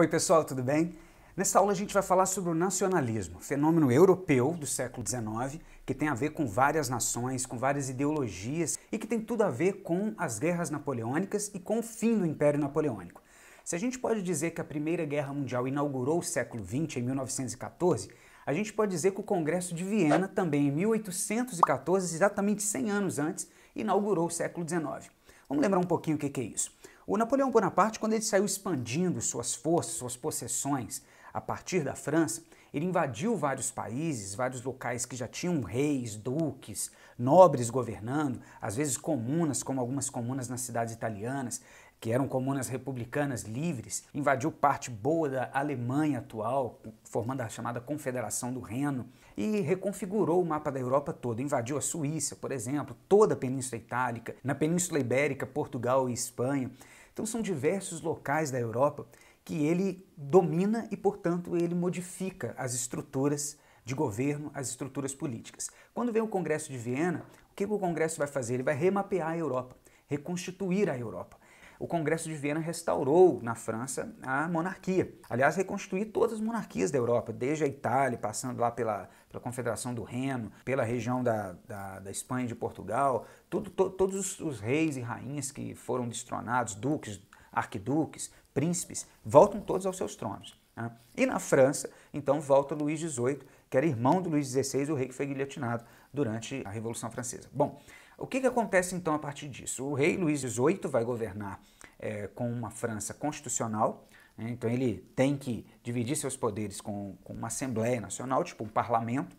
Oi, pessoal, tudo bem? Nessa aula a gente vai falar sobre o nacionalismo, fenômeno europeu do século XIX, que tem a ver com várias nações, com várias ideologias e que tem tudo a ver com as guerras napoleônicas e com o fim do Império Napoleônico. Se a gente pode dizer que a Primeira Guerra Mundial inaugurou o século XX, em 1914, a gente pode dizer que o Congresso de Viena, também em 1814, exatamente 100 anos antes, inaugurou o século XIX. Vamos lembrar um pouquinho o que é isso. O Napoleão Bonaparte, quando ele saiu expandindo suas forças, suas possessões a partir da França, ele invadiu vários países, vários locais que já tinham reis, duques, nobres governando, às vezes comunas, como algumas comunas nas cidades italianas, que eram comunas republicanas livres, invadiu parte boa da Alemanha atual, formando a chamada Confederação do Reno, e reconfigurou o mapa da Europa toda. Invadiu a Suíça, por exemplo, toda a Península Itálica, na Península Ibérica, Portugal e Espanha. Então são diversos locais da Europa que ele domina e, portanto, ele modifica as estruturas de governo, as estruturas políticas. Quando vem o Congresso de Viena, o que o Congresso vai fazer? Ele vai remapear a Europa, reconstituir a Europa o Congresso de Viena restaurou na França a monarquia. Aliás, reconstruir todas as monarquias da Europa, desde a Itália, passando lá pela, pela Confederação do Reno, pela região da, da, da Espanha e de Portugal, tudo, to, todos os, os reis e rainhas que foram destronados, duques, arquiduques, príncipes, voltam todos aos seus tronos. Né? E na França, então, volta Luís XVIII, que era irmão do Luís XVI, o rei que foi guilhotinado durante a Revolução Francesa. Bom, o que, que acontece então a partir disso? O rei Luís XVIII vai governar é, com uma França constitucional, né? então ele tem que dividir seus poderes com, com uma Assembleia Nacional, tipo um parlamento.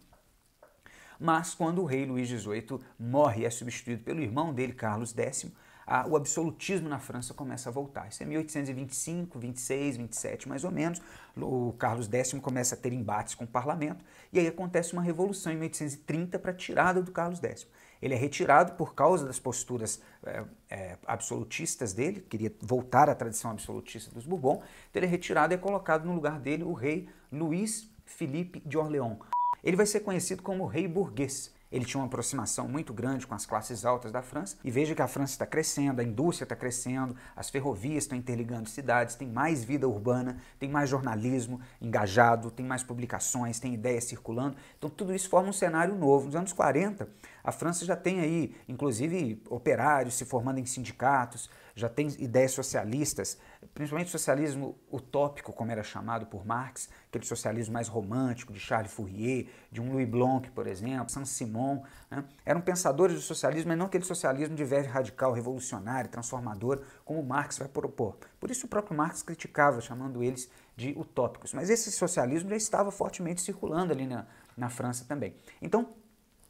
Mas quando o rei Luís XVIII morre e é substituído pelo irmão dele, Carlos X, a, o absolutismo na França começa a voltar. Isso é 1825, 26, 27, mais ou menos. O Carlos X começa a ter embates com o parlamento e aí acontece uma revolução em 1830 para a tirada do Carlos X ele é retirado por causa das posturas é, é, absolutistas dele, queria voltar à tradição absolutista dos Bourbon, então ele é retirado e é colocado no lugar dele o rei Luís Felipe de Orleans. Ele vai ser conhecido como rei burguês. Ele tinha uma aproximação muito grande com as classes altas da França. E veja que a França está crescendo, a indústria está crescendo, as ferrovias estão interligando cidades, tem mais vida urbana, tem mais jornalismo engajado, tem mais publicações, tem ideias circulando. Então, tudo isso forma um cenário novo. Nos anos 40, a França já tem aí, inclusive, operários se formando em sindicatos, já tem ideias socialistas, principalmente socialismo utópico, como era chamado por Marx, aquele socialismo mais romântico de Charles Fourier, de um Louis Blanc, por exemplo, Saint-Simon. Né? Eram pensadores do socialismo, mas não aquele socialismo de verve radical, revolucionário, transformador, como Marx vai propor. Por isso o próprio Marx criticava, chamando eles de utópicos. Mas esse socialismo já estava fortemente circulando ali na, na França também. Então,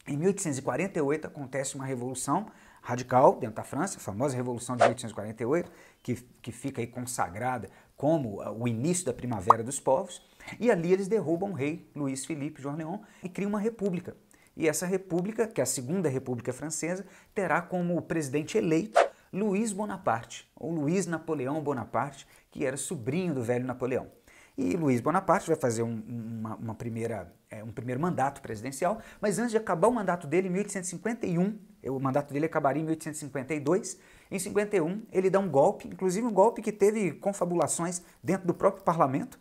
em 1848 acontece uma revolução radical dentro da França, a famosa Revolução de 1848, que, que fica aí consagrada como ah, o início da primavera dos povos. E ali eles derrubam o rei Luís Felipe Jorneon e criam uma república. E essa república, que é a Segunda República Francesa, terá como presidente eleito Luís Bonaparte, ou Luís Napoleão Bonaparte, que era sobrinho do velho Napoleão. E Luís Bonaparte vai fazer um, uma, uma primeira é, um primeiro mandato presidencial, mas antes de acabar o mandato dele, em 1851, o mandato dele acabaria em 1852, em 51 ele dá um golpe, inclusive um golpe que teve confabulações dentro do próprio parlamento,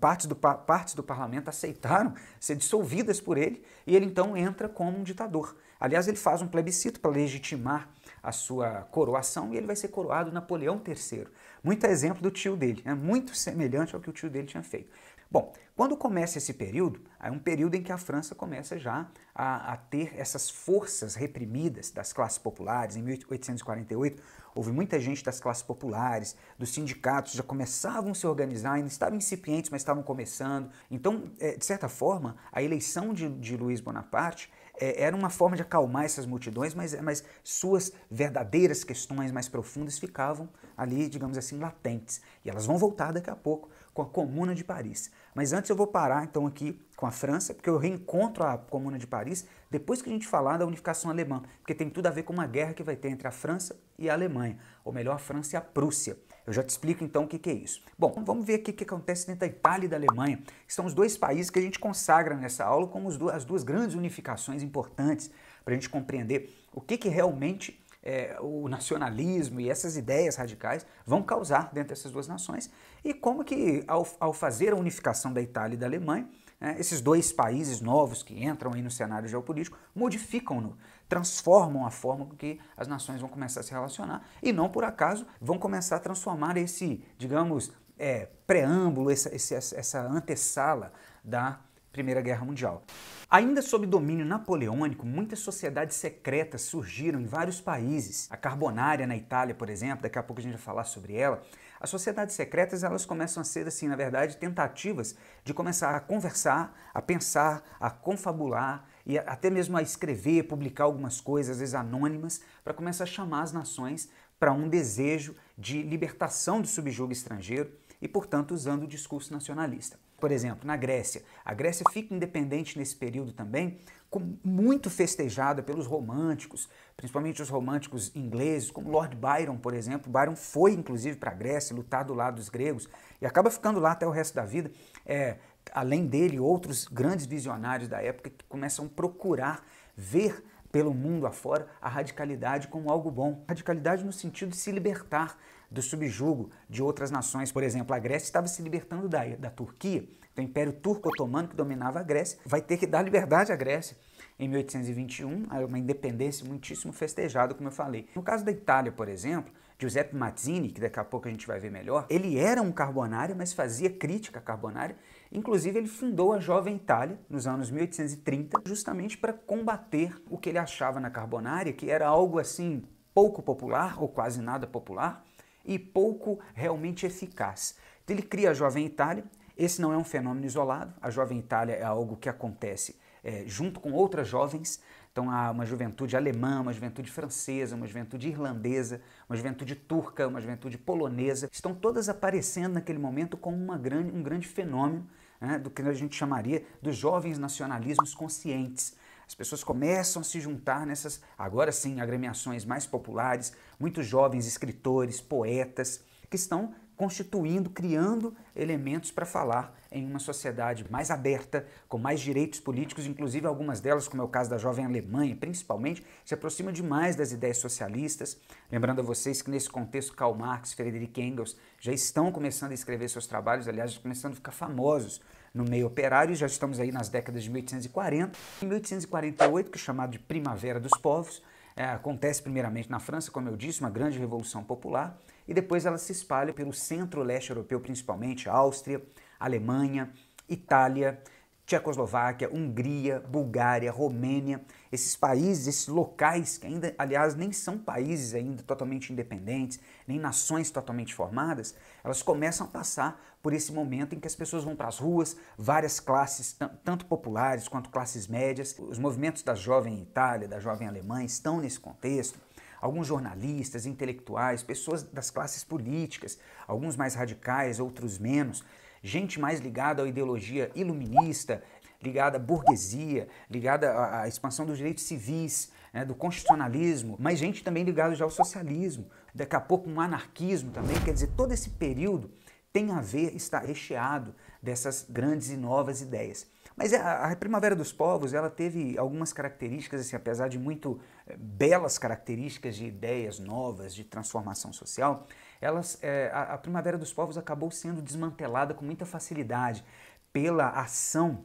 partes do, partes do parlamento aceitaram ser dissolvidas por ele, e ele então entra como um ditador. Aliás, ele faz um plebiscito para legitimar a sua coroação e ele vai ser coroado Napoleão III. Muito exemplo do tio dele, né? muito semelhante ao que o tio dele tinha feito. Bom, quando começa esse período, é um período em que a França começa já a, a, ter essas forças reprimidas das classes populares. Em 1848, houve muita gente das classes populares, dos sindicatos, já começavam a se organizar, ainda estavam incipientes, mas estavam começando. Então, é, de certa forma, a eleição de, de Luiz Bonaparte é, era uma forma de acalmar essas multidões, mas, mas suas verdadeiras questões mais profundas ficavam ali, digamos assim, latentes. E elas vão voltar daqui a pouco com a Comuna de Paris. Mas antes eu vou parar então aqui com a França, porque eu reencontro a Comuna de Paris depois que a gente falar da unificação alemã, porque tem tudo a ver com uma guerra que vai ter entre a França e a Alemanha, ou melhor, a França e a Prússia. Eu já te explico então o que, que, é isso. Bom, vamos ver aqui o que acontece dentro da Itália e da Alemanha. São os dois países que a gente consagra nessa aula como as duas grandes unificações importantes para a gente compreender o que, que realmente é, o nacionalismo e essas ideias radicais vão causar dentro dessas duas nações e como que, ao, ao fazer a unificação da Itália e da Alemanha, né, esses dois países novos que entram aí no cenário geopolítico modificam-no, transformam a forma com que as nações vão começar a se relacionar e não por acaso vão começar a transformar esse, digamos, é, preâmbulo, essa, essa, essa antessala da Primeira Guerra Mundial. Ainda sob domínio napoleônico, muitas sociedades secretas surgiram em vários países. A Carbonária na Itália, por exemplo, daqui a pouco a gente vai falar sobre ela. As sociedades secretas, elas começam a ser assim, na verdade, tentativas de começar a conversar, a pensar, a confabular e até mesmo a escrever, publicar algumas coisas, às vezes anônimas, para começar a chamar as nações para um desejo de libertação do subjugo estrangeiro e, portanto, usando o discurso nacionalista por exemplo, na Grécia. A Grécia fica independente nesse período também, com, muito festejada pelos românticos, principalmente os românticos ingleses, como Lord Byron, por exemplo. Byron foi, inclusive, para a Grécia lutar do lado dos gregos e acaba ficando lá até o resto da vida. É, além dele, outros grandes visionários da época que começam a procurar ver pelo mundo afora a radicalidade como algo bom. Radicalidade no sentido de se libertar do subjugo de outras nações. Por exemplo, a Grécia estava se libertando da, da Turquia, do Império Turco-Otomano que dominava a Grécia, vai ter que dar liberdade à Grécia. Em 1821, é uma independência muitíssimo festejada, como eu falei. No caso da Itália, por exemplo, Giuseppe Mazzini, que daqui a pouco a gente vai ver melhor, ele era um carbonário, mas fazia crítica carbonária. Inclusive, ele fundou a Jovem Itália nos anos 1830, justamente para combater o que ele achava na carbonária, que era algo assim pouco popular ou quase nada popular, e pouco realmente eficaz. Então, ele cria a Jovem Itália. Esse não é um fenômeno isolado. A Jovem Itália é algo que acontece é, junto com outras jovens. Então há uma juventude alemã, uma juventude francesa, uma juventude irlandesa, uma juventude turca, uma juventude polonesa. Estão todas aparecendo naquele momento como grande, um grande fenômeno né, do que a gente chamaria dos jovens nacionalismos conscientes as pessoas começam a se juntar nessas, agora sim, agremiações mais populares, muitos jovens escritores, poetas, que estão constituindo, criando elementos para falar em uma sociedade mais aberta, com mais direitos políticos, inclusive algumas delas, como é o caso da jovem Alemanha, principalmente, se aproxima demais das ideias socialistas. Lembrando a vocês que nesse contexto Karl Marx, Friedrich Engels já estão começando a escrever seus trabalhos, aliás, começando a ficar famosos no meio operário, já estamos aí nas décadas de 1840. Em 1848, que é chamado de Primavera dos Povos, é, acontece primeiramente na França, como eu disse, uma grande revolução popular, e depois ela se espalha pelo centro-leste europeu, principalmente Áustria, Alemanha, Itália, Tchecoslováquia, Hungria, Bulgária, Romênia esses países, esses locais, que ainda, aliás, nem são países ainda totalmente independentes, nem nações totalmente formadas, elas começam a passar por esse momento em que as pessoas vão para as ruas, várias classes, tanto populares quanto classes médias. Os movimentos da jovem Itália, da jovem Alemanha estão nesse contexto alguns jornalistas, intelectuais, pessoas das classes políticas, alguns mais radicais, outros menos, gente mais ligada à ideologia iluminista, ligada à burguesia, ligada à expansão dos direitos civis, né, do constitucionalismo, mas gente também ligada já ao socialismo, daqui a pouco um anarquismo também, quer dizer, todo esse período tem a ver, está recheado dessas grandes e novas ideias. Mas é, a, Primavera dos Povos, ela teve algumas características, assim, apesar de muito eh, belas características de ideias novas, de transformação social, elas, é, a Primavera dos Povos acabou sendo desmantelada com muita facilidade pela ação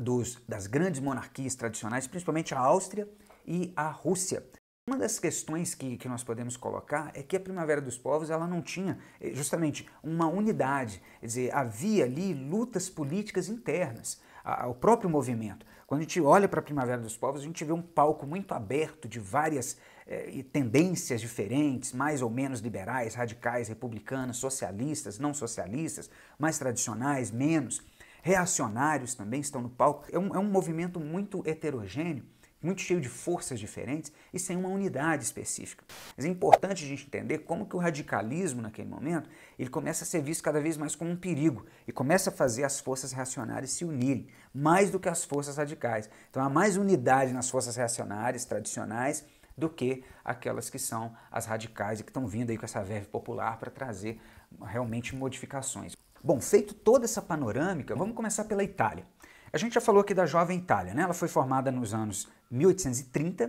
dos, das grandes monarquias tradicionais, principalmente a Áustria e a Rússia. Uma das questões que, que nós podemos colocar é que a Primavera dos Povos ela não tinha eh, justamente uma unidade, quer dizer, havia ali lutas políticas internas ao próprio movimento. Quando a gente olha para a Primavera dos Povos, a gente vê um palco muito aberto de várias eh, tendências diferentes, mais ou menos liberais, radicais, republicanas, socialistas, não socialistas, mais tradicionais, menos reacionários também estão no palco. É um, é um movimento muito heterogêneo, muito cheio de forças diferentes e sem uma unidade específica. Mas é importante a gente entender como que o radicalismo naquele momento ele começa a ser visto cada vez mais como um perigo e começa a fazer as forças reacionárias se unirem mais do que as forças radicais. Então há mais unidade nas forças reacionárias tradicionais do que aquelas que são as radicais e que estão vindo aí com essa verve popular para trazer realmente modificações. Bom, feito toda essa panorâmica, vamos começar pela Itália. A gente já falou aqui da jovem Itália, né? Ela foi formada nos anos 1830 uh,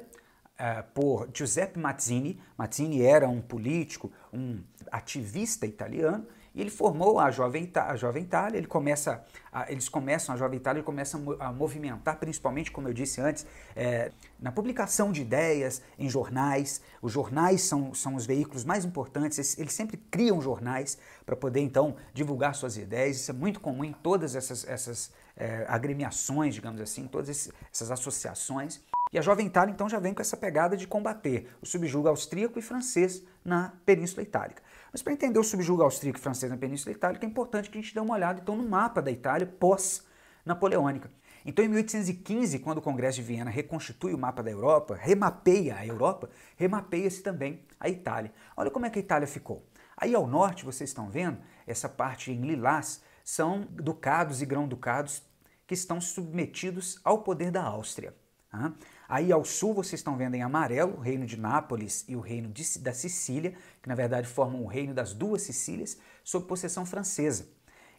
eh, por Giuseppe Mazzini. Mazzini era um político, um ativista italiano e ele formou a Jovem, a Jovem Itália, ele começa a, eles começam, a Jovem Itália começa a movimentar, principalmente, como eu disse antes, é, na publicação de ideias em jornais. Os jornais são, são os veículos mais importantes, eles, eles sempre criam jornais para poder, então, divulgar suas ideias. Isso é muito comum em todas essas, essas é, agremiações, digamos assim, todas essas associações. E a Jovem Itália, então, já vem com essa pegada de combater o subjugo austríaco e francês na Península Itálica. Mas para entender o subjugo austríaco francês na Península Itálica, é importante que a gente dê uma olhada então no mapa da Itália pós-napoleônica. Então, em 1815, quando o Congresso de Viena reconstitui o mapa da Europa, remapeia a Europa, remapeia-se também a Itália. Olha como é que a Itália ficou. Aí ao norte, vocês estão vendo, essa parte em lilás são ducados e grão-ducados que estão submetidos ao poder da Áustria. Tá? Aí ao sul vocês estão vendo em amarelo o reino de Nápoles e o reino de, da Sicília, que na verdade formam o reino das duas Sicílias, sob possessão francesa.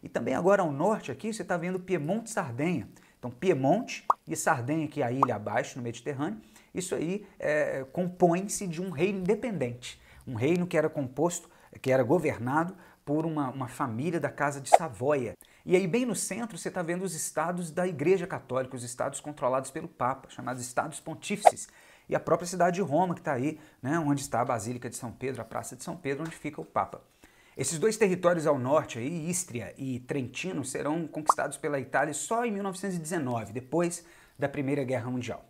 E também agora ao norte aqui você está vendo Piemonte e Sardenha. Então Piemonte e Sardenha, que é a ilha abaixo no Mediterrâneo, isso aí é, compõe-se de um reino independente. Um reino que era composto, que era governado por uma, uma família da Casa de Savoia. E aí, bem no centro, você está vendo os estados da Igreja Católica, os estados controlados pelo Papa, chamados Estados Pontífices. E a própria cidade de Roma, que está aí, né, onde está a Basílica de São Pedro, a Praça de São Pedro, onde fica o Papa. Esses dois territórios ao norte, aí, Istria e Trentino, serão conquistados pela Itália só em 1919, depois da Primeira Guerra Mundial.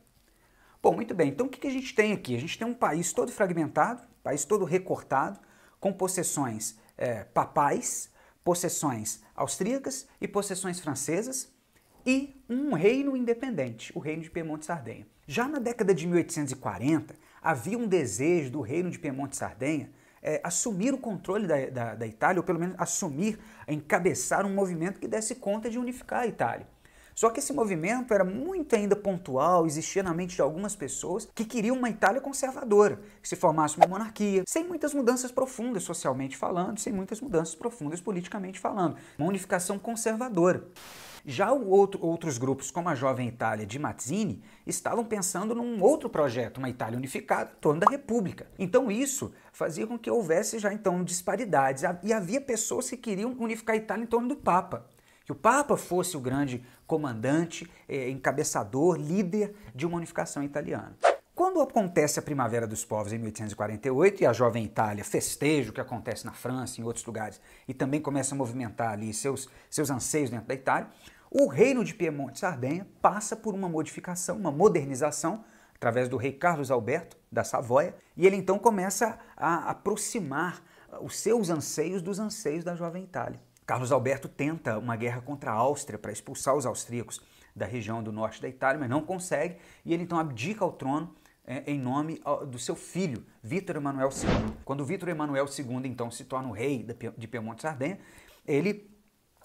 Bom, muito bem, então o que a gente tem aqui? A gente tem um país todo fragmentado, país todo recortado, com possessões é, papais, possessões austríacas e possessões francesas e um reino independente, o reino de Piemonte Sardenha. Já na década de 1840, havia um desejo do reino de Piemonte Sardenha é, assumir o controle da, da, da Itália, ou pelo menos assumir, encabeçar um movimento que desse conta de unificar a Itália. Só que esse movimento era muito ainda pontual, existia na mente de algumas pessoas que queriam uma Itália conservadora, que se formasse uma monarquia, sem muitas mudanças profundas socialmente falando, sem muitas mudanças profundas politicamente falando, uma unificação conservadora. Já outro, outros grupos, como a Jovem Itália de Mazzini, estavam pensando num outro projeto, uma Itália unificada, em torno da República. Então isso fazia com que houvesse já então disparidades e havia pessoas que queriam unificar a Itália em torno do Papa que o Papa fosse o grande comandante, eh, encabeçador, líder de uma unificação italiana. Quando acontece a Primavera dos Povos em 1848 e a jovem Itália festeja o que acontece na França e em outros lugares e também começa a movimentar ali seus, seus anseios dentro da Itália, o reino de Piemonte e Sardenha passa por uma modificação, uma modernização, através do rei Carlos Alberto da Savoia, e ele então começa a aproximar os seus anseios dos anseios da jovem Itália. Carlos Alberto tenta uma guerra contra a Áustria para expulsar os austríacos da região do norte da Itália, mas não consegue e ele então abdica ao trono é, em nome do seu filho, Vítor Emanuel II. Quando Vítor Emanuel II então se torna o rei de Piemonte-Sardenha, ele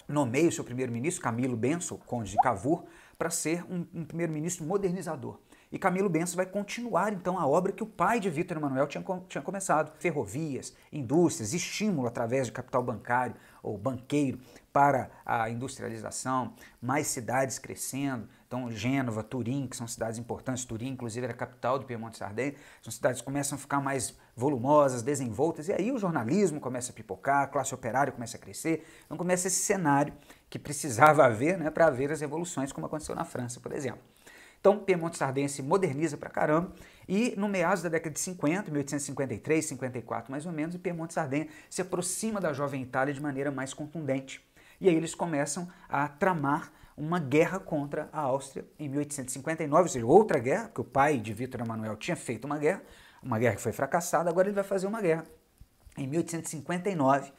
nomeia o seu primeiro-ministro, Camilo Benso, conde de Cavour, para ser um, um primeiro-ministro modernizador. E Camilo Benso vai continuar então a obra que o pai de Vitor Emanuel tinha, tinha começado: ferrovias, indústrias, estímulo através de capital bancário ou banqueiro para a industrialização, mais cidades crescendo. Então, Gênova, Turim, que são cidades importantes, Turim, inclusive, era a capital do Piemonte Sardenha, são cidades que começam a ficar mais volumosas, desenvoltas, e aí o jornalismo começa a pipocar, a classe operária começa a crescer. Então, começa esse cenário que precisava haver né, para haver as revoluções, como aconteceu na França, por exemplo. Então, Piemonte Sardense moderniza pra caramba. E no meados da década de 50, 1853, 54 mais ou menos, o Piemonte Sardenha se aproxima da jovem Itália de maneira mais contundente. E aí eles começam a tramar uma guerra contra a Áustria em 1859, ou seja, outra guerra, porque o pai de Vítor Emanuel tinha feito uma guerra, uma guerra que foi fracassada, agora ele vai fazer uma guerra. Em 1859,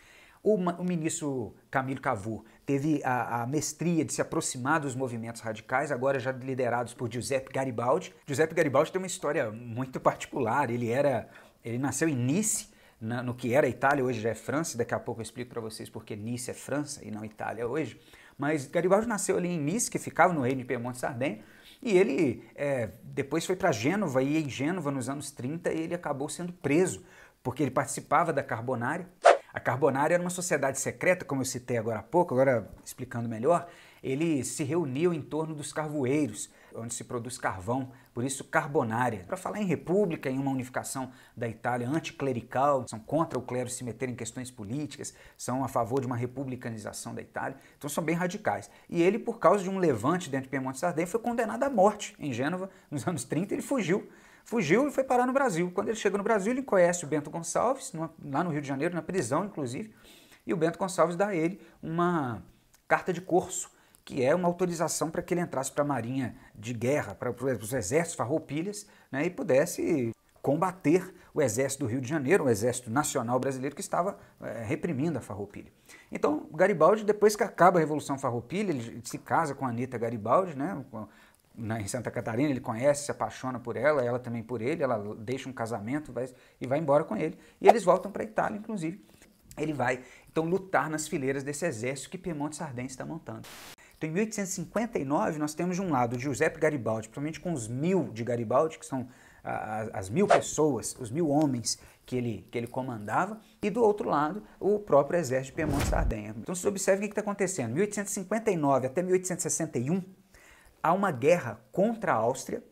o, o ministro Camilo Cavour teve a, a, mestria de se aproximar dos movimentos radicais, agora já liderados por Giuseppe Garibaldi. Giuseppe Garibaldi tem uma história muito particular. Ele era, ele nasceu em Nice, na, no que era Itália, hoje já é França. Daqui a pouco eu explico para vocês porque Nice é França e não Itália hoje. Mas Garibaldi nasceu ali em Nice, que ficava no reino de Piemonte Sardenha. E ele é, depois foi para Gênova, e em Gênova, nos anos 30, ele acabou sendo preso, porque ele participava da Carbonária. A carbonária era uma sociedade secreta, como eu citei agora há pouco, agora explicando melhor, ele se reuniu em torno dos carvoeiros, onde se produz carvão, por isso carbonária. Para falar em república, em uma unificação da Itália anticlerical, são contra o clero se meter em questões políticas, são a favor de uma republicanização da Itália, então são bem radicais. E ele, por causa de um levante dentro de Piemonte Sardenha, foi condenado à morte em Gênova nos anos 30, ele fugiu Fugiu e foi parar no Brasil. Quando ele chega no Brasil, ele conhece o Bento Gonçalves, numa, lá no Rio de Janeiro, na prisão, inclusive, e o Bento Gonçalves dá a ele uma carta de corso, que é uma autorização para que ele entrasse para a Marinha de Guerra, para os exércitos farroupilhas, né, e pudesse combater o exército do Rio de Janeiro, o exército nacional brasileiro que estava é, reprimindo a farroupilha. Então, Garibaldi, depois que acaba a Revolução Farroupilha, ele se casa com a Anitta Garibaldi, né, na, em Santa Catarina, ele conhece, se apaixona por ela, ela também por ele, ela deixa um casamento vai, e vai embora com ele. E eles voltam para a Itália, inclusive. Ele vai, então, lutar nas fileiras desse exército que Piemonte Sardense está montando. Então, em 1859, nós temos de um lado Giuseppe Garibaldi, principalmente com os mil de Garibaldi, que são as, as mil pessoas, os mil homens que ele, que ele comandava, e do outro lado, o próprio exército de Piemonte Sardenha. Então, se observem o que está acontecendo. 1859 até 1861, há uma guerra contra a Áustria,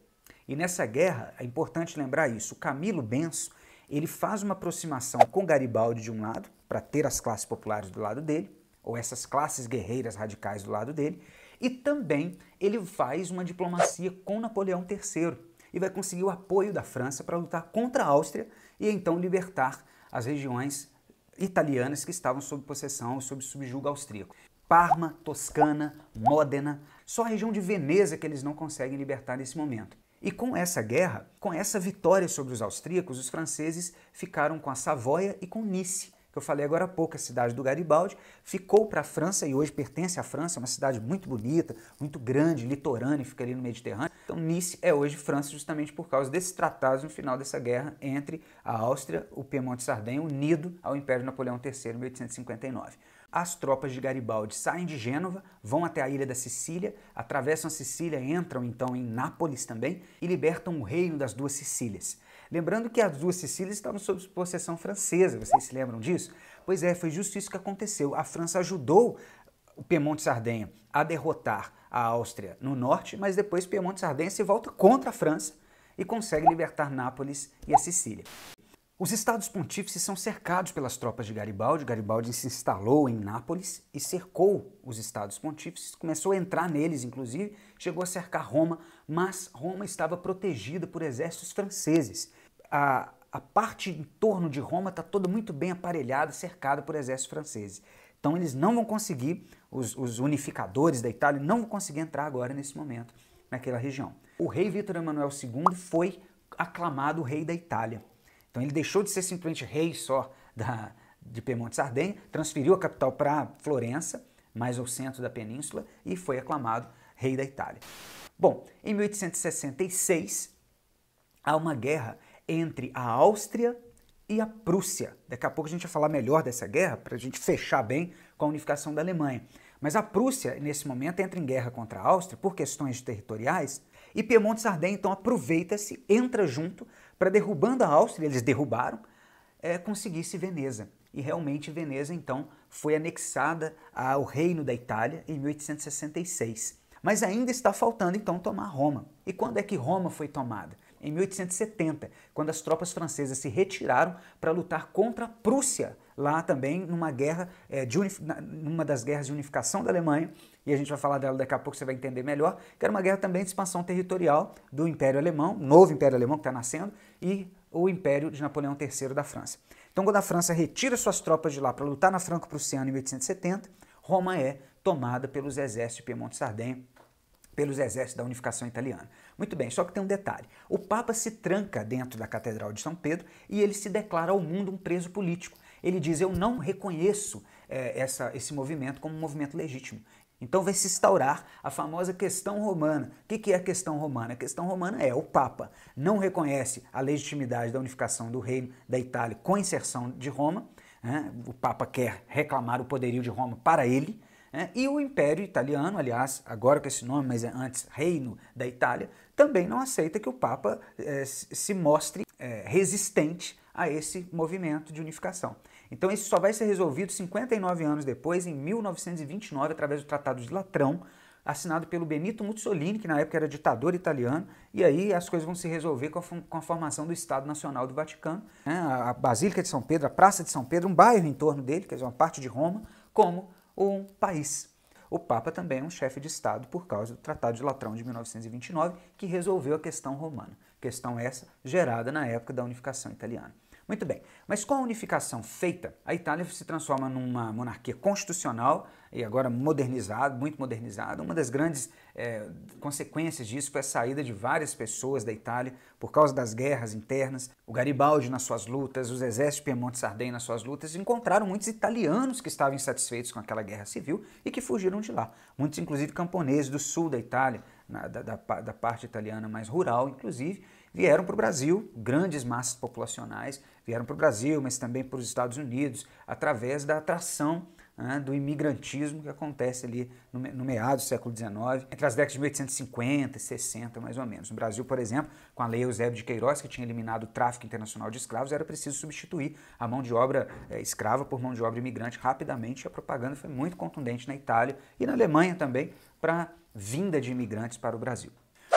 e nessa guerra, é importante lembrar isso, Camilo Benso, ele faz uma aproximação com Garibaldi de um lado, para ter as classes populares do lado dele, ou essas classes guerreiras radicais do lado dele, e também ele faz uma diplomacia com Napoleão III e vai conseguir o apoio da França para lutar contra a Áustria e então libertar as regiões italianas que estavam sob possessão ou sob subjugo austríaco. Parma, Toscana, Módena, só a região de Veneza que eles não conseguem libertar nesse momento. E com essa guerra, com essa vitória sobre os austríacos, os franceses ficaram com a Savoia e com Nice, que eu falei agora há pouco, a cidade do Garibaldi, ficou para a França e hoje pertence à França, é uma cidade muito bonita, muito grande, litorânea, fica ali no Mediterrâneo. Então Nice é hoje França justamente por causa desses tratados no final dessa guerra entre a Áustria, o Piemonte Sardenha, unido ao Império Napoleão III em 1859 as tropas de Garibaldi saem de Gênova, vão até a ilha da Sicília, atravessam a Sicília, entram então em Nápoles também e libertam o reino das duas Sicílias. Lembrando que as duas Sicílias estavam sob possessão francesa, vocês se lembram disso? Pois é, foi justo isso que aconteceu. A França ajudou o Piemonte Sardenha a derrotar a Áustria no norte, mas depois Piemonte Sardenha se volta contra a França e consegue libertar Nápoles e a Sicília. Os estados pontífices são cercados pelas tropas de Garibaldi. Garibaldi se instalou em Nápoles e cercou os estados pontífices, começou a entrar neles, inclusive, chegou a cercar Roma, mas Roma estava protegida por exércitos franceses. A, a parte em torno de Roma está toda muito bem aparelhada, cercada por exércitos franceses. Então eles não vão conseguir, os, os unificadores da Itália não vão conseguir entrar agora nesse momento naquela região. O rei Vítor Emanuel II foi aclamado rei da Itália. Então ele deixou de ser simplesmente rei só da, de Piemonte Sardenha, transferiu a capital para Florença, mais ao centro da península, e foi aclamado rei da Itália. Bom, em 1866 há uma guerra entre a Áustria e a Prússia. Daqui a pouco a gente vai falar melhor dessa guerra para a gente fechar bem com a unificação da Alemanha. Mas a Prússia, nesse momento, entra em guerra contra a Áustria por questões territoriais e Piemonte Sardenha então aproveita-se, entra junto para derrubando a Áustria, eles derrubaram, é, conseguisse Veneza. E realmente Veneza, então, foi anexada ao Reino da Itália em 1866. Mas ainda está faltando, então, tomar Roma. E quando é que Roma foi tomada? Em 1870, quando as tropas francesas se retiraram para lutar contra a Prússia, lá também numa guerra, é, de, numa das guerras de unificação da Alemanha, e a gente vai falar dela daqui a pouco, você vai entender melhor, que era uma guerra também de expansão territorial do Império Alemão, novo Império Alemão que está nascendo, e o Império de Napoleão III da França. Então, quando a França retira suas tropas de lá para lutar na Franco-Prussiana em 1870, Roma é tomada pelos exércitos de Piemonte-Sardenha, pelos exércitos da unificação italiana. Muito bem, só que tem um detalhe. O Papa se tranca dentro da Catedral de São Pedro e ele se declara ao mundo um preso político. Ele diz: Eu não reconheço é, essa, esse movimento como um movimento legítimo. Então vai se instaurar a famosa questão romana. O que é a questão romana? A questão romana é o Papa não reconhece a legitimidade da unificação do reino da Itália com a inserção de Roma. Né? O Papa quer reclamar o poderio de Roma para ele. Né? E o Império Italiano, aliás, agora com esse nome, mas é antes Reino da Itália, também não aceita que o Papa eh, se mostre eh, resistente a esse movimento de unificação. Então isso só vai ser resolvido 59 anos depois, em 1929, através do Tratado de Latrão, assinado pelo Benito Mussolini, que na época era ditador italiano, e aí as coisas vão se resolver com a, com a formação do Estado Nacional do Vaticano, né? a Basílica de São Pedro, a Praça de São Pedro, um bairro em torno dele, quer dizer, uma parte de Roma, como um país. O Papa também é um chefe de Estado por causa do Tratado de Latrão de 1929, que resolveu a questão romana, questão essa gerada na época da unificação italiana. Muito bem, mas com a unificação feita, a Itália se transforma numa monarquia constitucional e agora modernizada, muito modernizada. Uma das grandes é, consequências disso foi a saída de várias pessoas da Itália por causa das guerras internas. O Garibaldi nas suas lutas, os exércitos Piemonte Sardem nas suas lutas, encontraram muitos italianos que estavam insatisfeitos com aquela guerra civil e que fugiram de lá. Muitos, inclusive, camponeses do sul da Itália, na, da, da, da, parte italiana mais rural, inclusive, vieram para o Brasil, grandes massas populacionais vieram para o Brasil, mas também para os Estados Unidos, através da atração né, do imigrantismo que acontece ali no, no meado do século XIX, entre as décadas de 1850 e 60, mais ou menos. No Brasil, por exemplo, com a Lei Eusébio de Queiroz, que tinha eliminado o tráfico internacional de escravos, era preciso substituir a mão de obra é, escrava por mão de obra imigrante rapidamente, e a propaganda foi muito contundente na Itália e na Alemanha também, para a vinda de imigrantes para o Brasil.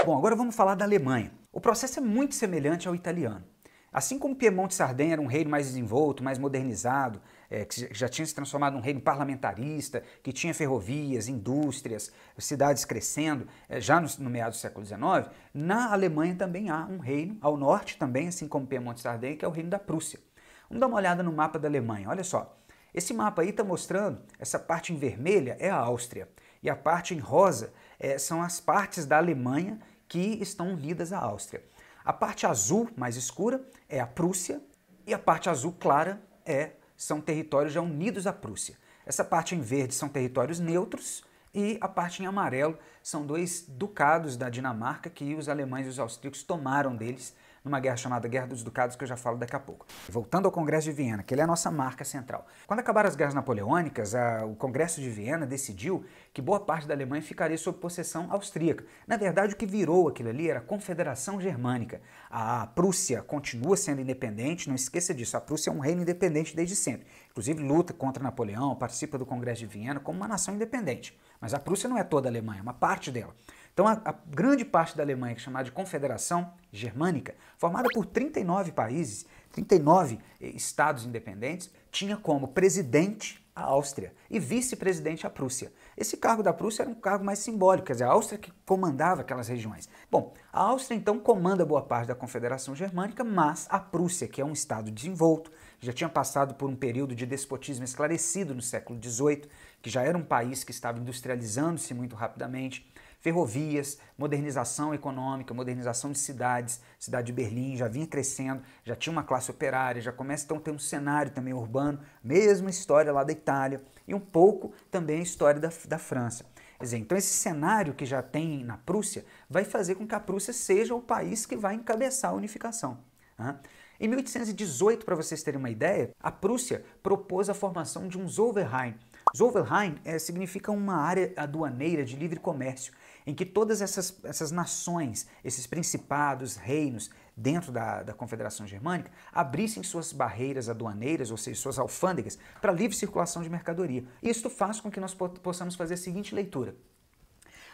Bom, agora vamos falar da Alemanha. O processo é muito semelhante ao italiano. Assim como Piemonte e Sardenha era um reino mais desenvolto, mais modernizado, é, que já tinha se transformado num reino parlamentarista, que tinha ferrovias, indústrias, cidades crescendo, é, já no, no meados do século XIX, na Alemanha também há um reino, ao norte também, assim como Piemonte e Sardenha, que é o reino da Prússia. Vamos dar uma olhada no mapa da Alemanha, olha só. Esse mapa aí está mostrando, essa parte em vermelha é a Áustria e a parte em rosa é, são as partes da Alemanha que estão unidas à Áustria. A parte azul mais escura é a Prússia e a parte azul clara é são territórios já unidos à Prússia. Essa parte em verde são territórios neutros e a parte em amarelo são dois ducados da Dinamarca que os alemães e os austríacos tomaram deles numa guerra chamada Guerra dos Ducados, que eu já falo daqui a pouco. Voltando ao Congresso de Viena, que ele é a nossa marca central. Quando acabaram as guerras napoleônicas, a, o Congresso de Viena decidiu que boa parte da Alemanha ficaria sob possessão austríaca. Na verdade, o que virou aquilo ali era a Confederação Germânica. A Prússia continua sendo independente, não esqueça disso, a Prússia é um reino independente desde sempre. Inclusive luta contra Napoleão, participa do Congresso de Viena como uma nação independente. Mas a Prússia não é toda a Alemanha, é uma parte dela. Então, a, a, grande parte da Alemanha, que é chamada de Confederação Germânica, formada por 39 países, 39 eh, estados independentes, tinha como presidente a Áustria e vice-presidente a Prússia. Esse cargo da Prússia era um cargo mais simbólico, quer dizer, a Áustria que comandava aquelas regiões. Bom, a Áustria então comanda boa parte da Confederação Germânica, mas a Prússia, que é um estado desenvolto, já tinha passado por um período de despotismo esclarecido no século XVIII, que já era um país que estava industrializando-se muito rapidamente, Ferrovias, modernização econômica, modernização de cidades, cidade de Berlim já vinha crescendo, já tinha uma classe operária, já começa então a ter um cenário também urbano, mesma história lá da Itália e um pouco também a história da, da França. então esse cenário que já tem na Prússia vai fazer com que a Prússia seja o país que vai encabeçar a unificação. Tá? Em 1818, para vocês terem uma ideia, a Prússia propôs a formação de um Zollverein. Zollverein eh, significa uma área aduaneira de livre comércio em que todas essas, essas nações, esses principados, reinos dentro da, da Confederação Germânica abrissem suas barreiras aduaneiras, ou seja, suas alfândegas, para livre circulação de mercadoria. Isto faz com que nós possamos fazer a seguinte leitura.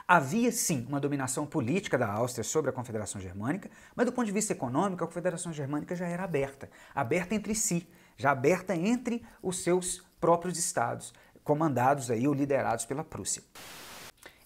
Havia sim uma dominação política da Áustria sobre a Confederação Germânica, mas do ponto de vista econômico, a Confederação Germânica já era aberta aberta entre si, já aberta entre os seus próprios estados, comandados aí ou liderados pela Prússia.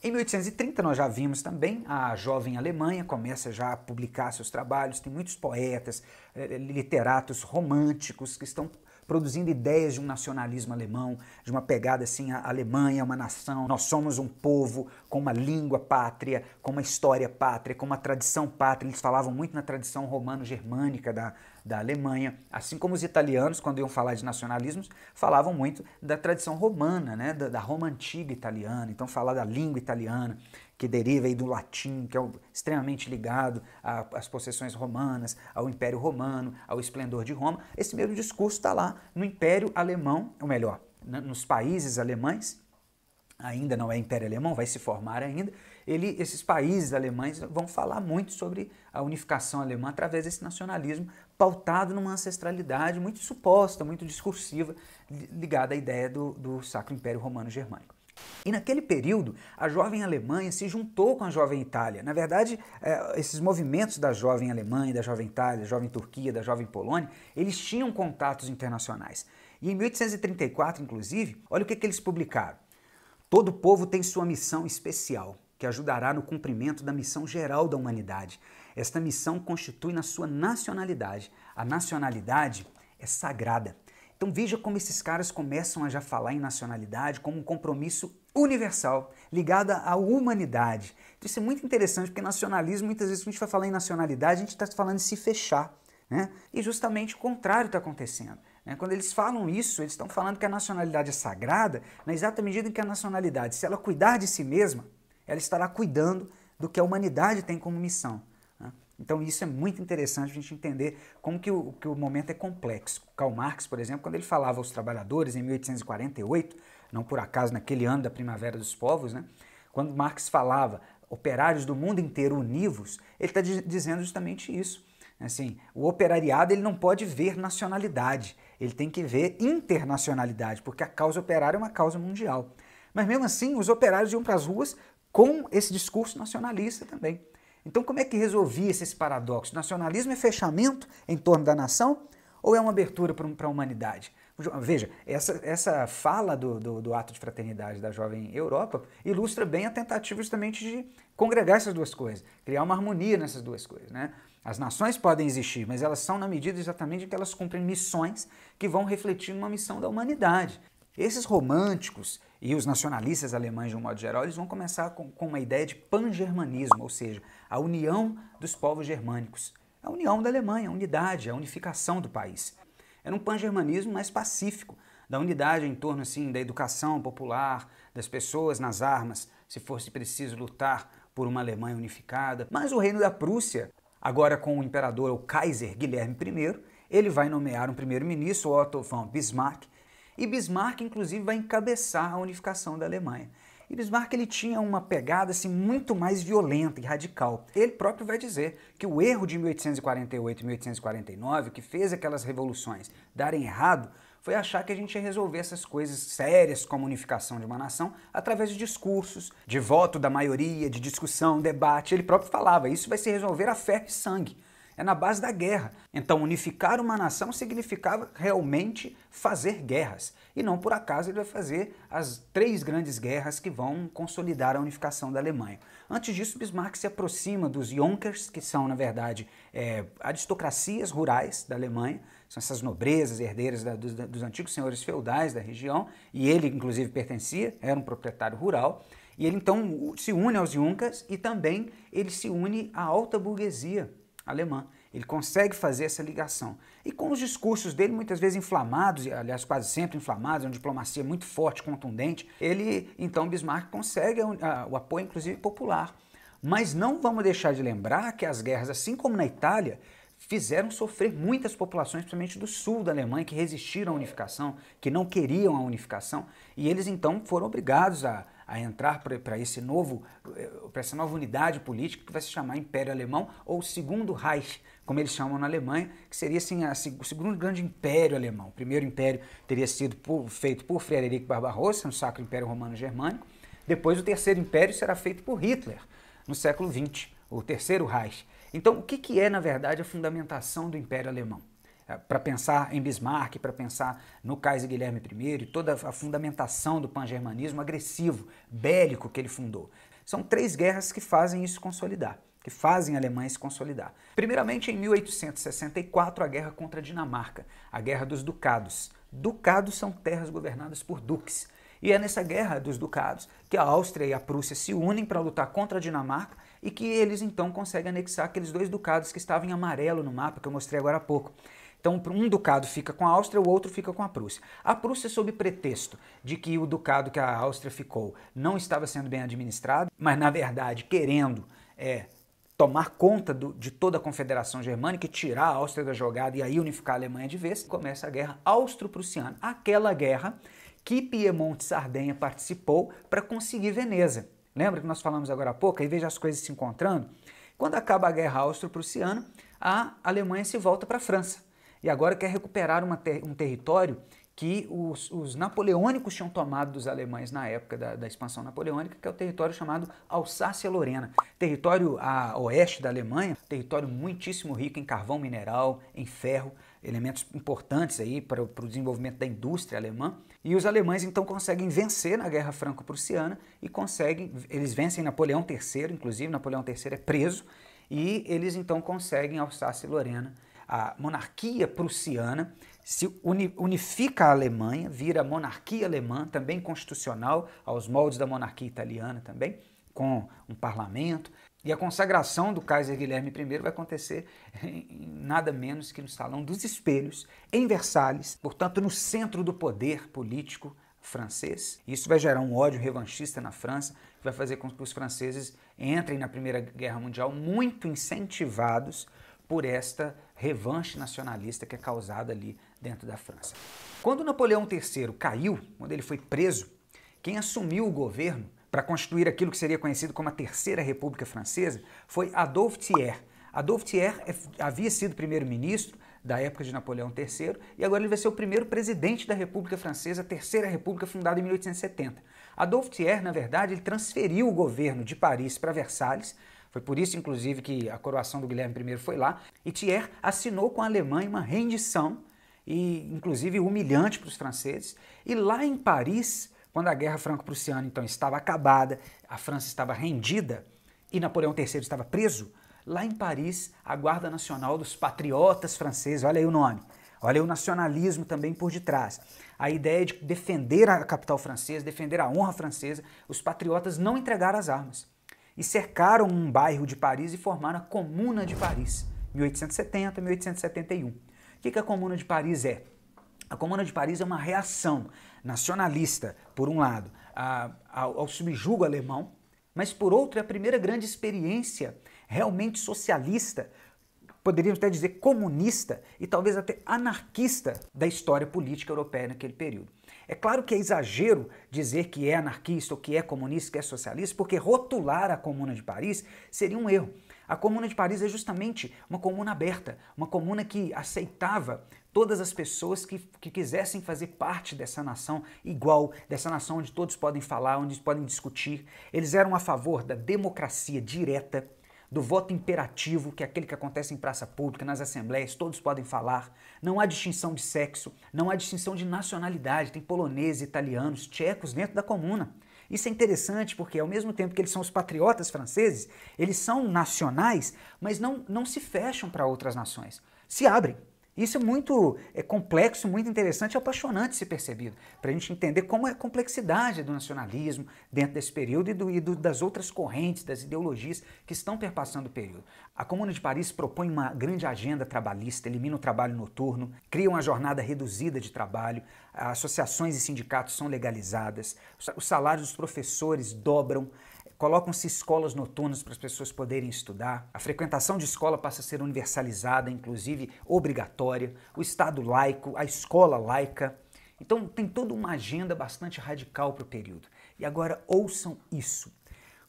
Em 1830 nós já vimos também a jovem Alemanha começa já a publicar seus trabalhos, tem muitos poetas, eh, literatos românticos que estão produzindo ideias de um nacionalismo alemão, de uma pegada assim, a Alemanha é uma nação, nós somos um povo com uma língua pátria, com uma história pátria, com uma tradição pátria. Eles falavam muito na tradição romano-germânica da, da Alemanha, assim como os italianos, quando iam falar de nacionalismos, falavam muito da tradição romana, né, da, da Roma antiga italiana, então falar da língua italiana que deriva aí do latim, que é extremamente ligado às possessões romanas, ao Império Romano, ao esplendor de Roma. Esse mesmo discurso está lá no Império Alemão, ou melhor, nos países alemães, ainda não é Império Alemão, vai se formar ainda, ele, esses países alemães vão falar muito sobre a unificação alemã através desse nacionalismo pautado numa ancestralidade muito suposta, muito discursiva, ligada à ideia do, do Sacro Império Romano Germânico. E naquele período, a jovem Alemanha se juntou com a jovem Itália. Na verdade, é, esses movimentos da jovem Alemanha, da jovem Itália, da jovem Turquia, da jovem Polônia, eles tinham contatos internacionais. E em 1834, inclusive, olha o que, que eles publicaram. Todo povo tem sua missão especial, que ajudará no cumprimento da missão geral da humanidade. Esta missão constitui na sua nacionalidade. A nacionalidade é sagrada. Então veja como esses caras começam a já falar em nacionalidade como um compromisso universal, ligado à humanidade. Então, isso é muito interessante, porque nacionalismo, muitas vezes, quando a gente vai falar em nacionalidade, a gente está falando em se fechar. Né? E justamente o contrário está acontecendo. Né? Quando eles falam isso, eles estão falando que a nacionalidade é sagrada, na exata medida em que a nacionalidade, se ela cuidar de si mesma, ela estará cuidando do que a humanidade tem como missão. Então isso é muito interessante a gente entender como que o, que o momento é complexo. Karl Marx, por exemplo, quando ele falava aos trabalhadores em 1848, não por acaso naquele ano da Primavera dos Povos, né? quando Marx falava operários do mundo inteiro univos, ele está dizendo justamente isso. Assim, o operariado ele não pode ver nacionalidade, ele tem que ver internacionalidade, porque a causa operária é uma causa mundial. Mas mesmo assim, os operários iam para as ruas com esse discurso nacionalista também. Então, como é que resolvia esses paradoxos? Nacionalismo é fechamento em torno da nação ou é uma abertura para a humanidade? Veja, essa, essa fala do, do, do, ato de fraternidade da jovem Europa ilustra bem a tentativa justamente de congregar essas duas coisas, criar uma harmonia nessas duas coisas. Né? As nações podem existir, mas elas são na medida exatamente de que elas cumprem missões que vão refletir numa missão da humanidade. Esses românticos e os nacionalistas alemães, de um modo geral, eles vão começar com, com uma ideia de pan-germanismo, ou seja, a união dos povos germânicos. A união da Alemanha, a unidade, a unificação do país. Era um pan-germanismo mais pacífico, da unidade em torno assim da educação popular, das pessoas nas armas, se fosse preciso lutar por uma Alemanha unificada. Mas o reino da Prússia, agora com o imperador, o Kaiser Guilherme I, ele vai nomear um primeiro-ministro, Otto von Bismarck, e Bismarck, inclusive, vai encabeçar a unificação da Alemanha. E Bismarck ele tinha uma pegada assim, muito mais violenta e radical. Ele próprio vai dizer que o erro de 1848 e 1849, que fez aquelas revoluções darem errado, foi achar que a gente ia resolver essas coisas sérias como unificação de uma nação através de discursos, de voto da maioria, de discussão, debate. Ele próprio falava, isso vai se resolver a ferro e sangue é na base da guerra. Então, unificar uma nação significava realmente fazer guerras. E não por acaso ele vai fazer as três grandes guerras que vão consolidar a unificação da Alemanha. Antes disso, Bismarck se aproxima dos Junkers, que são, na verdade, é, aristocracias rurais da Alemanha, são essas nobrezas herdeiras da, dos, dos antigos senhores feudais da região, e ele, inclusive, pertencia, era um proprietário rural. E ele então se une aos Junkers e também ele se une à alta burguesia alemã. Ele consegue fazer essa ligação. E com os discursos dele, muitas vezes inflamados, e aliás, quase sempre inflamados, é uma diplomacia muito forte, contundente, ele, então, Bismarck consegue o apoio, inclusive, popular. Mas não vamos deixar de lembrar que as guerras, assim como na Itália, fizeram sofrer muitas populações, principalmente do sul da Alemanha, que resistiram à unificação, que não queriam a unificação, e eles então foram obrigados a, a entrar para esse novo, eh, para essa nova unidade política que vai se chamar Império Alemão ou Segundo Reich, como eles chamam na Alemanha, que seria assim a, o segundo grande império alemão. O primeiro império teria sido por, feito por Frederico Barbarossa, no Sacro Império Romano Germânico. Depois o terceiro império será feito por Hitler no século XX, o terceiro Reich. Então, o que, que é, na verdade, a fundamentação do Império Alemão? Eh, para pensar em Bismarck, para pensar no Kaiser Guilherme I, e toda a fundamentação do pangermanismo agressivo, bélico que ele fundou. São três guerras que fazem isso consolidar, que fazem a Alemanha se consolidar. Primeiramente, em 1864, a guerra contra a Dinamarca, a Guerra dos Ducados. Ducados são terras governadas por duques. E é nessa guerra dos ducados que a Áustria e a Prússia se unem para lutar contra a Dinamarca e que eles então conseguem anexar aqueles dois ducados que estavam em amarelo no mapa que eu mostrei agora há pouco. Então, um ducado fica com a Áustria, o outro fica com a Prússia. A Prússia, é sob pretexto de que o ducado que a Áustria ficou não estava sendo bem administrado, mas na verdade querendo é, tomar conta do, de toda a Confederação Germânica e tirar a Áustria da jogada e aí unificar a Alemanha de vez, começa a guerra austro-prussiana, aquela guerra que Piemonte Sardenha participou para conseguir Veneza. Lembra que nós falamos agora há pouco? Aí veja as coisas se encontrando. Quando acaba a guerra austro-prussiana, a Alemanha se volta para a França e agora quer recuperar ter, um território que os, os, napoleônicos tinham tomado dos alemães na época da, da expansão napoleônica, que é o território chamado Alsácia-Lorena. Território a oeste da Alemanha, território muitíssimo rico em carvão mineral, em ferro, elementos importantes aí para, para o desenvolvimento da indústria alemã. E os alemães então conseguem vencer na Guerra Franco-Prussiana e conseguem, eles vencem Napoleão III, inclusive Napoleão III é preso, e eles então conseguem Alsácia-Lorena a monarquia prussiana se unifica a Alemanha, vira monarquia alemã, também constitucional, aos moldes da monarquia italiana também, com um parlamento. E a consagração do Kaiser Guilherme I vai acontecer em, nada menos que no Salão dos Espelhos, em Versalhes, portanto, no centro do poder político francês. Isso vai gerar um ódio revanchista na França, que vai fazer com que os franceses entrem na Primeira Guerra Mundial muito incentivados por esta revanche nacionalista que é causada ali dentro da França. Quando Napoleão III caiu, quando ele foi preso, quem assumiu o governo para constituir aquilo que seria conhecido como a Terceira República Francesa foi Adolphe Thiers. Adolphe Thiers é havia sido primeiro-ministro da época de Napoleão III e agora ele vai ser o primeiro presidente da República Francesa, a Terceira República fundada em 1870. Adolphe Thiers, na verdade, ele transferiu o governo de Paris para Versalhes foi por isso, inclusive, que a coroação do Guilherme I foi lá. E Thiers assinou com a Alemanha uma rendição, e inclusive humilhante para os franceses. E lá em Paris, quando a guerra franco-prussiana então estava acabada, a França estava rendida e Napoleão III estava preso, lá em Paris, a Guarda Nacional dos Patriotas Franceses, olha aí o nome, olha aí o nacionalismo também por detrás. A ideia de defender a capital francesa, defender a honra francesa, os patriotas não entregaram as armas e cercaram um bairro de Paris e formaram a Comuna de Paris, 1870, 1871. O que, que a Comuna de Paris é? A Comuna de Paris é uma reação nacionalista, por um lado, a, ao, ao subjugo alemão, mas por outro, é a primeira grande experiência realmente socialista, poderíamos até dizer comunista e talvez até anarquista da história política europeia naquele período. É claro que é exagero dizer que é anarquista ou que é comunista, que é socialista, porque rotular a Comuna de Paris seria um erro. A Comuna de Paris é justamente uma comuna aberta, uma comuna que aceitava todas as pessoas que, que quisessem fazer parte dessa nação igual, dessa nação onde todos podem falar, onde podem discutir. Eles eram a favor da democracia direta, do voto imperativo, que é aquele que acontece em praça pública, nas assembleias, todos podem falar. Não há distinção de sexo, não há distinção de nacionalidade, tem poloneses, italianos, tchecos dentro da comuna. Isso é interessante porque, ao mesmo tempo que eles são os patriotas franceses, eles são nacionais, mas não, não se fecham para outras nações. Se abrem. Isso é muito é complexo, muito interessante, e é apaixonante ser percebido, para a gente entender como é a complexidade do nacionalismo dentro desse período e, do, e do, das outras correntes, das ideologias que estão perpassando o período. A Comuna de Paris propõe uma grande agenda trabalhista, elimina o trabalho noturno, cria uma jornada reduzida de trabalho, associações e sindicatos são legalizadas, os salários dos professores dobram, colocam-se escolas noturnas para as pessoas poderem estudar, a frequentação de escola passa a ser universalizada, inclusive obrigatória, o Estado laico, a escola laica. Então tem toda uma agenda bastante radical para o período. E agora ouçam isso.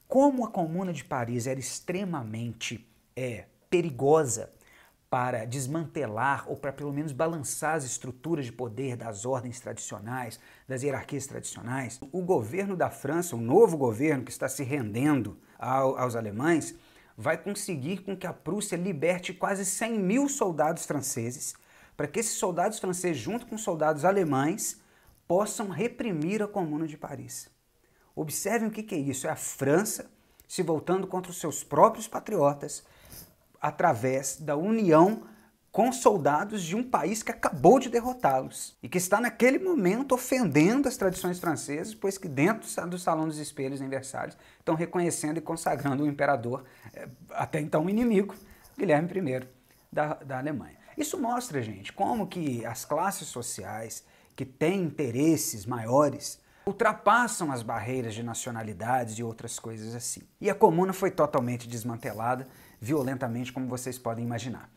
Como a Comuna de Paris era extremamente é, perigosa para desmantelar ou para pelo menos balançar as estruturas de poder das ordens tradicionais, das hierarquias tradicionais. O governo da França, o novo governo que está se rendendo ao, aos alemães, vai conseguir com que a Prússia liberte quase 100 mil soldados franceses, para que esses soldados franceses, junto com soldados alemães, possam reprimir a Comuna de Paris. Observem o que é isso: é a França se voltando contra os seus próprios patriotas através da união com soldados de um país que acabou de derrotá-los e que está naquele momento ofendendo as tradições francesas, pois que dentro do Salão dos Espelhos em Versalhes estão reconhecendo e consagrando o imperador, eh, até então inimigo, Guilherme I da, da Alemanha. Isso mostra, gente, como que as classes sociais que têm interesses maiores ultrapassam as barreiras de nacionalidades e outras coisas assim. E a comuna foi totalmente desmantelada violentamente, como vocês podem imaginar.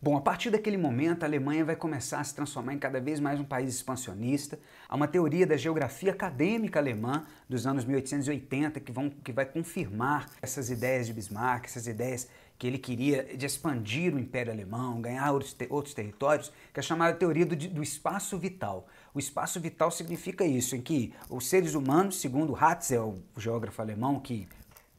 Bom, a partir daquele momento, a Alemanha vai começar a se transformar em cada vez mais um país expansionista. Há uma teoria da geografia acadêmica alemã dos anos 1880 que, vão, que vai confirmar essas ideias de Bismarck, essas ideias que ele queria de expandir o Império Alemão, ganhar outros, outros territórios, que é chamada teoria do, do espaço vital. O espaço vital significa isso, em que os seres humanos, segundo Hatzel, o geógrafo alemão que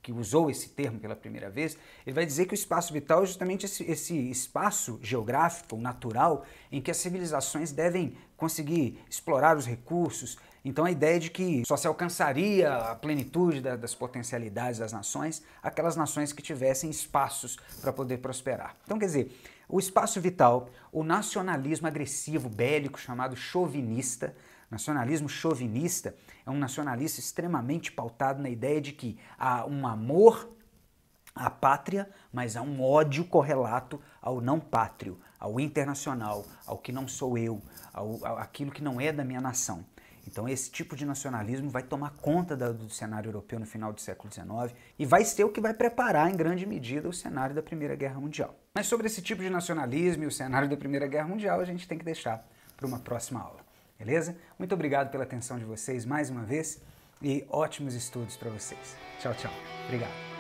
que usou esse termo pela primeira vez, ele vai dizer que o espaço vital é justamente esse, esse espaço geográfico, natural, em que as civilizações devem conseguir explorar os recursos. Então, a ideia é de que só se alcançaria a plenitude da, das potencialidades das nações aquelas nações que tivessem espaços para poder prosperar. Então, quer dizer, o espaço vital, o nacionalismo agressivo, bélico, chamado chauvinista, Nacionalismo chauvinista é um nacionalista extremamente pautado na ideia de que há um amor à pátria, mas há um ódio correlato ao não pátrio, ao internacional, ao que não sou eu, ao, ao aquilo que não é da minha nação. Então, esse tipo de nacionalismo vai tomar conta do cenário europeu no final do século XIX e vai ser o que vai preparar, em grande medida, o cenário da Primeira Guerra Mundial. Mas sobre esse tipo de nacionalismo e o cenário da Primeira Guerra Mundial, a gente tem que deixar para uma próxima aula beleza? Muito obrigado pela atenção de vocês mais uma vez e ótimos estudos para vocês. Tchau, tchau. Obrigado.